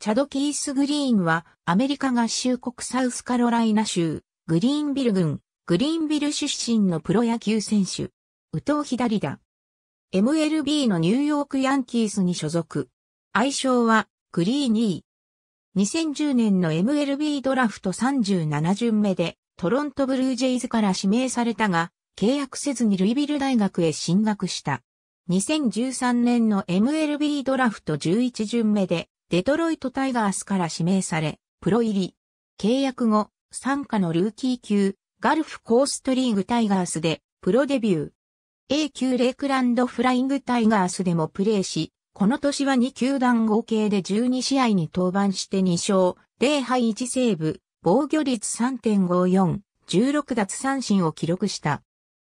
チャド・キース・グリーンは、アメリカ合衆国サウスカロライナ州、グリーンビル郡、グリーンビル出身のプロ野球選手。右投左打。MLB のニューヨークヤンキースに所属。愛称は、グリーニー。2010年の MLB ドラフト37巡目で、トロントブルージェイズから指名されたが、契約せずにルイビル大学へ進学した。2013年の MLB ドラフト11巡目で、デトロイトタイガースから指名され、プロ入り。契約後、参加のルーキー級、ガルフコーストリーグタイガースで、プロデビュー。A 級レイクランドフライングタイガースでもプレーし、この年は2球団合計で12試合に登板して2勝、0敗1セーブ、防御率3.54、16奪三振を記録した。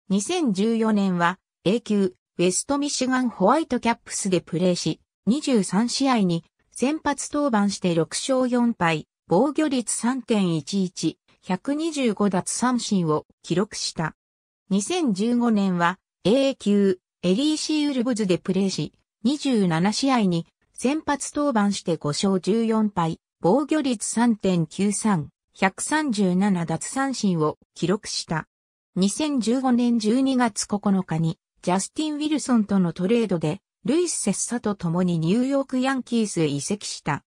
2014年は A 級ウェストミシガンホワイトキャップスでプレーし、23試合に先発登板して6勝4敗、防御率3.11、125奪三振を記録した。2015年は AA 級エリーシーウルブズでプレーし、27試合に先発登板して5勝14敗、防御率3.93、137奪三振を記録した。2015年12月9日にジャスティン・ウィルソンとのトレードでルイス・セッサと共にニューヨークヤンキースへ移籍した。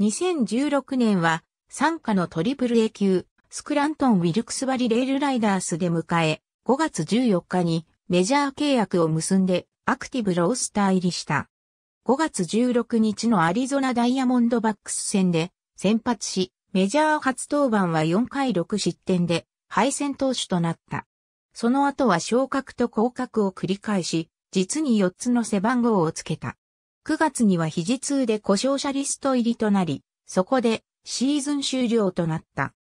2016年は、参加のトリプル A 級、スクラントン・ウィルクスバリレールライダースで迎え、5月14日にメジャー契約を結んでアクティブロースター入りした。5月16日のアリゾナダイヤモンドバックス戦で先発し、メジャー初登板は4回6失点で敗戦投手となった。その後は昇格と降格を繰り返し、実に4つの背番号をつけた。9月には肘痛で故障者リスト入りとなり、そこでシーズン終了となった。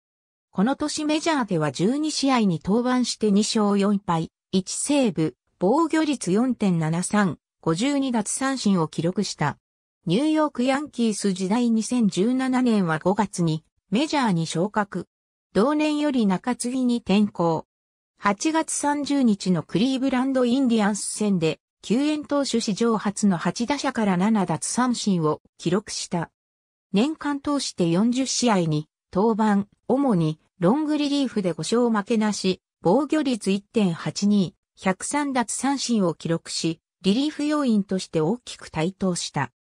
この年メジャーでは12試合に登板して2勝4敗、1セーブ、防御率4.73、52奪三振を記録した。ニューヨークヤンキース時代2017年は5月にメジャーに昇格。同年より中継ぎに転向。8月30日のクリーブランドインディアンス戦で、救援投手史上初の8打者から7奪三振を記録した。年間通して40試合に、登板、主に、ロングリリーフで5勝負けなし、防御率1.82、103奪三振を記録し、リリーフ要員として大きく台頭した。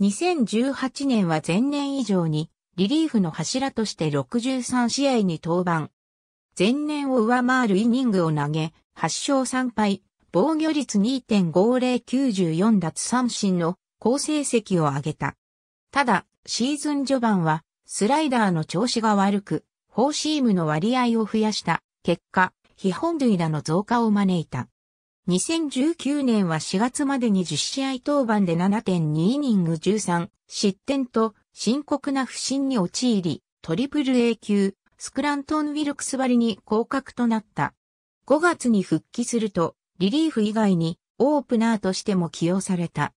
2018年は前年以上に、リリーフの柱として63試合に登板、前年を上回るイニングを投げ、8勝3敗、防御率2.5094奪三振の好成績を挙げた。ただ、シーズン序盤は、スライダーの調子が悪く、フォーシームの割合を増やした結果、非本塁打の増加を招いた。2019年は4月までに10試合登板で7.2イニング13失点と深刻な不振に陥り、トリプル A 級スクラントン・ウィルクス割に降格となった。5月に復帰すると、リリーフ以外にオープナーとしても起用された。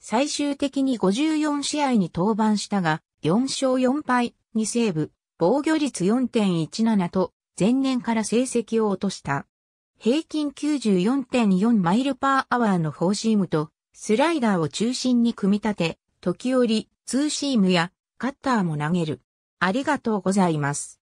最終的に54試合に登板したが、4勝4敗、2セーブ、防御率4.17と、前年から成績を落とした。平均94.4マイルパーアワーのフォーシームと、スライダーを中心に組み立て、時折、ツーシームやカッターも投げる。ありがとうございます。